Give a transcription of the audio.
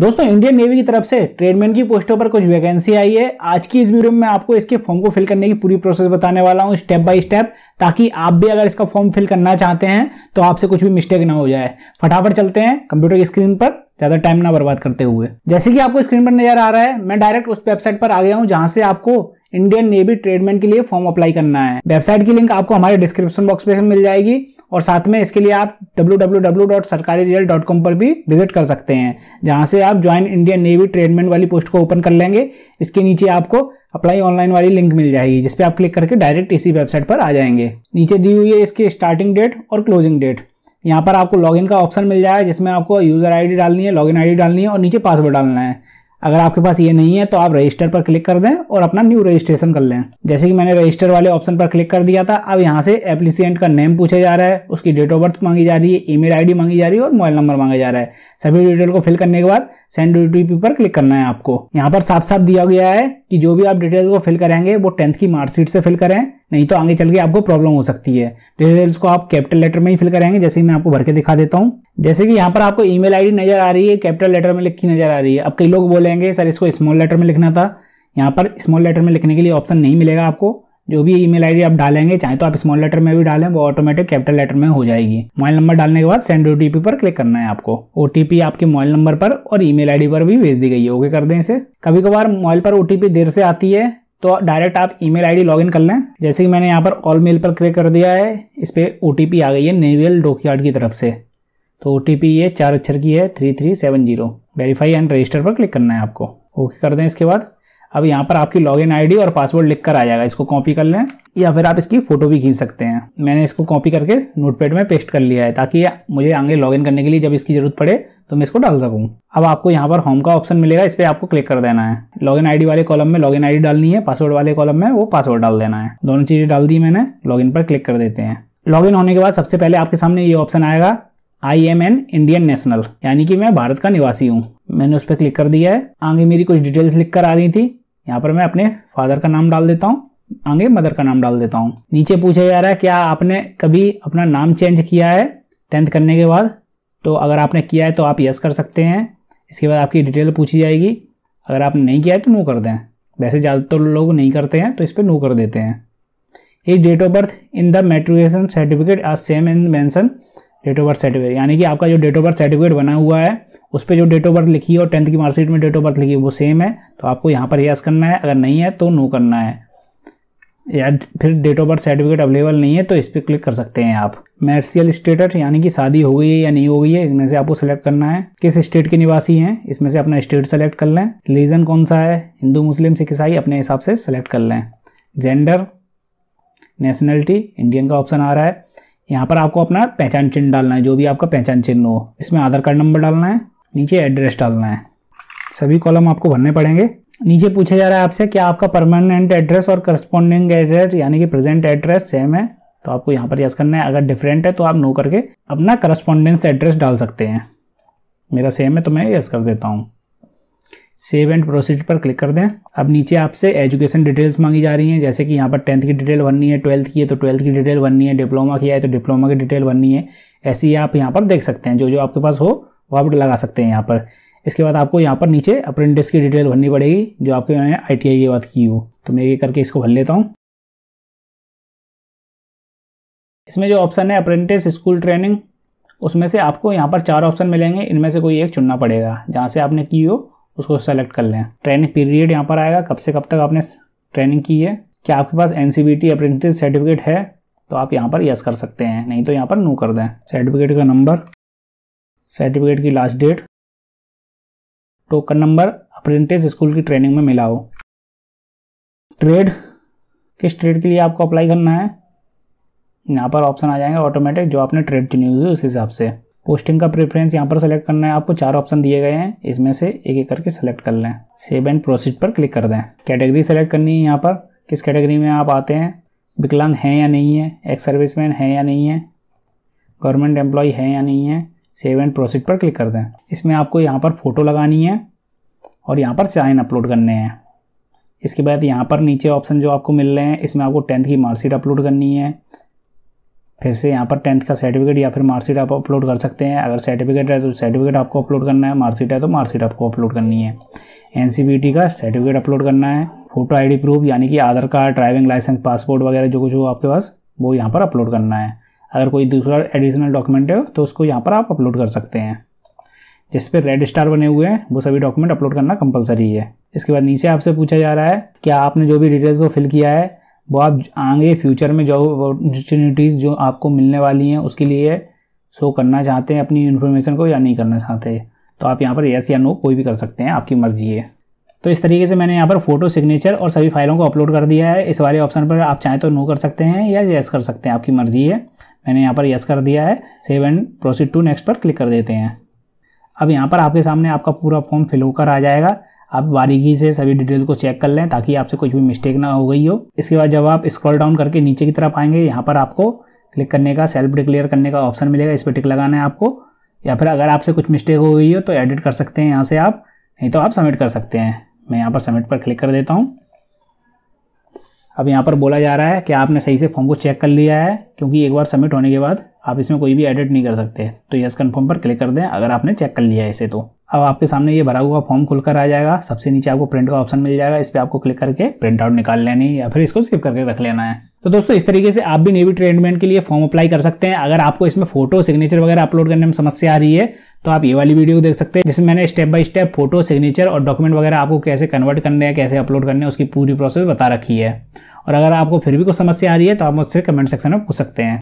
दोस्तों Indian navy की तरफ से ट्रेडमैन की पोस्टों पर कुछ वैकेंसी आई है आज की इस वीडियो में आपको इसके फॉर्म को फिल करने की पूरी प्रोसेस बताने वाला हूं स्टेप बाय स्टेप ताकि आप भी अगर इसका फॉर्म फिल करना चाहते हैं तो आपसे कुछ भी मिस्टेक ना हो जाए फटाफट चलते हैं कंप्यूटर की स्क्रीन पर ज्यादा टाइम ना बर्बाद करते हुए जैसे कि आपको स्क्रीन पर नजर आ रहा है मैं डायरेक्ट उस वेबसाइट पर आ गया हूं जहां से आपको इंडियन नेवी ट्रेडमेंट के लिए फॉर्म अप्लाई करना है वेबसाइट की लिंक आपको हमारे डिस्क्रिप्शन बॉक्स में मिल जाएगी और साथ में इसके लिए आप डब्ल्यू पर भी विजिट कर सकते हैं जहां से आप ज्वाइन इंडियन नेवी ट्रेडमेंट वाली पोस्ट को ओपन कर लेंगे इसके नीचे आपको अप्लाई ऑनलाइन वाली लिंक मिल जाएगी जिसपे आप क्लिक करके डायरेक्ट इसी वेबसाइट पर आ जाएंगे नीचे दी हुई है इसकी स्टार्टिंग डेट और क्लोजिंग डेट यहाँ पर आपको लॉगिन का ऑप्शन मिल जाएगा जिसमें आपको यूजर आईडी डालनी है लॉगिन आईडी डालनी है और नीचे पासवर्ड डालना है अगर आपके पास ये नहीं है तो आप रजिस्टर पर क्लिक कर दें और अपना न्यू रजिस्ट्रेशन कर लें जैसे कि मैंने रजिस्टर वाले ऑप्शन पर क्लिक कर दिया था अब यहाँ से एप्लीसियंट का नेम पूछा जा रहा है उसकी डेट ऑफ बर्थ मांगी जा रही है ईमेल आईडी मांगी जा रही है और मोबाइल नंबर मांगा जा रहा है सभी डिटेल को फिल करने के बाद सेंड ओटीपी पर क्लिक करना है आपको यहाँ पर साफ साफ दिया गया है कि जो भी आप डिटेल को फिल करेंगे वो टेंथ की मार्कशीट से फिल करें नहीं तो आगे चल के आपको प्रॉब्लम हो सकती है डिटेल्स को आप कैपिटल लेटर में ही फिल करेंगे जैसे मैं आपको भर के दिखा देता हूँ जैसे कि यहाँ पर आपको ईमेल आईडी नजर आ रही है कैपिटल लेटर में लिखी नजर आ रही है अब कई लोग बोलेंगे सर इसको स्मॉल लेटर में लिखना था यहाँ पर स्मॉल लेटर में लिखने के लिए ऑप्शन नहीं मिलेगा आपको जो भी ई मेल आप डालेंगे चाहे तो आप स्मॉल लेटर में भी डालें वो ऑटोमेटिक कैपिटल लेटर में हो जाएगी मोबाइल नंबर डालने के बाद सेंड ओटीपी पर क्लिक करना है आपको ओटीपी आपके मोबाइल नंबर पर और ई मेल पर भी भेज दी गई है ओके कर दें इसे कभी कभार मोबाइल पर ओटीपी देर से आती है तो डायरेक्ट आप ईमेल आईडी लॉगिन कर लें जैसे कि मैंने यहाँ पर ऑल मेल पर क्लिक कर दिया है इस पर ओ आ गई है नेवियल डोकयार्ड की तरफ से तो ओ ये चार अक्षर की है three three seven zero verify and register पर क्लिक करना है आपको ओके कर दें इसके बाद अब यहाँ पर आपकी लॉगिन आईडी और पासवर्ड लिख कर आ जाएगा इसको कॉपी कर लें या फिर आप इसकी फोटो भी खींच सकते हैं मैंने इसको कॉपी करके नोटपैड में पेस्ट कर लिया है ताकि मुझे आगे लॉगिन करने के लिए जब इसकी जरूरत पड़े तो मैं इसको डाल सकूँ अब आपको यहाँ पर होम का ऑप्शन मिलेगा इस पर आपको क्लिक कर देना है लॉगिन आईडी वाले कॉलम में लॉगिन आईडी डालनी है पासवर्ड वाले कॉलम में वो पासवर्ड डाल देना है दोनों चीज़ें डाल दी मैंने लॉगिन पर क्लिक कर देते हैं लॉगिन होने के बाद सबसे पहले आपके सामने ये ऑप्शन आएगा I am an Indian national यानी कि मैं भारत का निवासी हूँ मैंने उस पर क्लिक कर दिया है आगे मेरी कुछ डिटेल्स लिख कर आ रही थी यहाँ पर मैं अपने फादर का नाम डाल देता हूँ आगे मदर का नाम डाल देता हूँ नीचे पूछा जा रहा है क्या आपने कभी अपना नाम चेंज किया है टेंथ करने के बाद तो अगर आपने किया है तो आप यस कर सकते हैं इसके बाद आपकी डिटेल पूछी जाएगी अगर आपने नहीं किया है तो नो कर दें वैसे ज़्यादातर लोग नहीं करते हैं तो इस पर नो कर देते हैं is date of birth in the matriculation certificate as same in mention date of birth certificate यानी कि आपका जो डेट ऑफ बर्थ सर्टिफिकेट बना हुआ है उस पर जो डेट ऑफ बर्थ लिखी है और टेंथ की मार्कशीट में डेट ऑफ बर्थ लिखी है वो सेम है तो आपको यहाँ पर यस करना है अगर नहीं है तो नो करना है या फिर date of birth certificate available नहीं है तो इस पर क्लिक कर सकते हैं आप मैरिशियल स्टेटस यानी कि शादी हो गई है या नहीं हो गई है इनमें से आपको सेलेक्ट करना है किस स्टेट के निवासी हैं इसमें से अपना स्टेट सेलेक्ट कर लें रिलीजन कौन सा है हिंदू मुस्लिम सिख ईसाई अपने हिसाब से सेलेक्ट कर लें जेंडर नेशनलिटी इंडियन का ऑप्शन आ रहा है यहाँ पर आपको अपना पहचान चिन्ह डालना है जो भी आपका पहचान चिन्ह हो इसमें आधार कार्ड नंबर डालना है नीचे एड्रेस डालना है सभी कॉलम आपको भरने पड़ेंगे नीचे पूछा जा रहा है आपसे क्या आपका परमानेंट एड्रेस और करस्पॉन्डिंग एड्रेस यानी कि प्रेजेंट एड्रेस सेम है तो आपको यहाँ पर यस करना है अगर डिफरेंट है तो आप नो करके अपना करस्पॉन्डेंस एड्रेस डाल सकते हैं मेरा सेम है तो मैं यस कर देता हूँ सेव एंड प्रोसीड पर क्लिक कर दें अब नीचे आपसे एजुकेशन डिटेल्स मांगी जा रही हैं जैसे कि यहाँ पर टेंथ की डिटेल बननी है ट्वेल्थ की है तो ट्वेल्थ की डिटेल बननी है डिप्लोमा किया है तो डिप्लोमा की डिटेल बननी है ऐसी आप यहाँ पर देख सकते हैं जो जो आपके पास हो वो आप लगा सकते हैं यहाँ पर इसके बाद आपको यहाँ पर नीचे अप्रेंटिस की डिटेल भरनी पड़ेगी जो आपके मैंने आई आई बात की हो तो मैं ये करके इसको भर लेता हूँ इसमें जो ऑप्शन है अप्रेंटिस स्कूल ट्रेनिंग उसमें से आपको यहाँ पर चार ऑप्शन मिलेंगे इनमें से कोई एक चुनना पड़ेगा जहाँ से आपने की हो उसको सेलेक्ट कर लें ट्रेनिंग पीरियड यहाँ पर आएगा कब से कब तक आपने ट्रेनिंग की है क्या आपके पास एन सी बी सर्टिफिकेट है तो आप यहाँ पर यस कर सकते हैं नहीं तो यहाँ पर नो कर दें सर्टिफिकेट का नंबर सर्टिफिकेट की last date token number apprentice school की ट्रेनिंग में मिला हो ट्रेड किस ट्रेड के लिए आपको अप्लाई करना है यहाँ पर ऑप्शन आ जाएंगे ऑटोमेटिक जो आपने ट्रेड चुनी हुई है उस हिसाब से पोस्टिंग का प्रेफरेंस यहाँ पर सेलेक्ट करना है आपको चार ऑप्शन दिए गए हैं इसमें से एक एक करके सेलेक्ट कर लें सेव एंड प्रोसीड पर क्लिक कर दें कैटेगरी सेलेक्ट करनी है यहाँ पर किस कैटेगरी में आप आते हैं विकलांग हैं या नहीं है एक्स सर्विसमैन है या नहीं है गवर्नमेंट एम्प्लॉय है या नहीं है सेव एंड प्रोसीड पर क्लिक कर दें इसमें आपको यहाँ पर फ़ोटो लगानी है और यहाँ पर साइन अपलोड करने हैं इसके बाद यहाँ पर नीचे ऑप्शन जो आपको मिल रहे हैं इसमें आपको टेंथ की मार्कशीट अपलोड करनी है फिर से यहाँ पर टेंथ का सर्टिफिकेट या फिर मार्कशीट आप अपलोड कर सकते हैं अगर सर्टिफिकेट है तो सर्टिफिकेट आपको अपलोड करना है मार्कशीट है तो मार्कशीट आपको अपलोड करनी है एन का सर्टिफिकेट अपलोड करना है फोटो आईडी प्रूफ यानी कि Aadhaar card driving licence passport वगैरह जो कुछ हो आपके पास वो यहाँ पर अपलोड करना है अगर कोई दूसरा एडिशनल डॉक्यूमेंट है तो उसको यहाँ पर आप अपलोड कर सकते हैं जिस पर रेड स्टार बने हुए हैं वो सभी डॉक्यूमेंट अपलोड करना कंपलसरी है इसके बाद नीचे आपसे पूछा जा रहा है क्या आपने जो भी डिटेल्स को फिल किया है वो आप आगे फ्यूचर में जॉब अपॉर्चुनिटीज़ जो आपको मिलने वाली हैं उसके लिए शो करना चाहते हैं अपनी इन्फॉर्मेशन को या नहीं करना चाहते तो आप यहाँ पर येस या नो कोई भी कर सकते हैं आपकी मर्जी है तो इस तरीके से मैंने यहाँ पर फोटो सिग्नेचर और सभी फाइलों को अपलोड कर दिया है इस वाले ऑप्शन पर आप चाहें तो नो कर सकते हैं या येस कर सकते हैं आपकी मर्जी है मैंने यहाँ पर येस कर दिया है save and proceed to next पर क्लिक कर देते हैं अब यहाँ पर आपके सामने आपका पूरा फॉर्म फिल होकर आ जाएगा आप बारीकी से सभी डिटेल को चेक कर लें ताकि आपसे कुछ भी मिस्टेक ना हो गई हो इसके बाद जब आप स्क्रॉल डाउन करके नीचे की तरफ आएंगे यहाँ पर आपको क्लिक करने का सेल्फ डिक्लेयर करने का ऑप्शन मिलेगा इस पर टिक लगाना है आपको या फिर अगर आपसे कुछ मिस्टेक हो गई हो तो एडिट कर सकते हैं यहाँ से आप नहीं तो आप सबमिट कर सकते हैं मैं यहाँ पर सबमिट पर क्लिक कर देता हूँ अब यहाँ पर बोला जा रहा है कि आपने सही से फॉर्म को चेक कर लिया है क्योंकि एक बार सबमिट होने के बाद आप इसमें कोई भी एडिट नहीं कर सकते तो यस कन्फर्म पर क्लिक कर दें अगर आपने चेक कर लिया है इसे तो अब आपके सामने ये भरा हुआ फॉर्म खुलकर आ जाएगा सबसे नीचे आपको प्रिंट का ऑप्शन मिल जाएगा इस पर आपको क्लिक करके प्रिंट आउट निकाल लेनी या फिर इसको स्किप करके रख लेना है तो दोस्तों इस तरीके से आप भी नेवी ट्रेडमेंट के लिए फॉर्म अप्लाई कर सकते हैं अगर आपको इसमें फोटो सिग्नेचर वगैरह अपलोड करने में समस्या आ रही है तो आप ये वाली वीडियो देख सकते हैं जिसमें मैंने step by step photo signature और डॉक्यूमेंट वगैरह आपको कैसे कन्वर्ट करने हैं कैसे अपलोड करने हैं उसकी पूरी प्रोसेस बता रखी है और अगर आपको फिर भी कुछ समस्या आ रही है तो आप मुझसे कमेंट सेक्शन में पूछ सकते हैं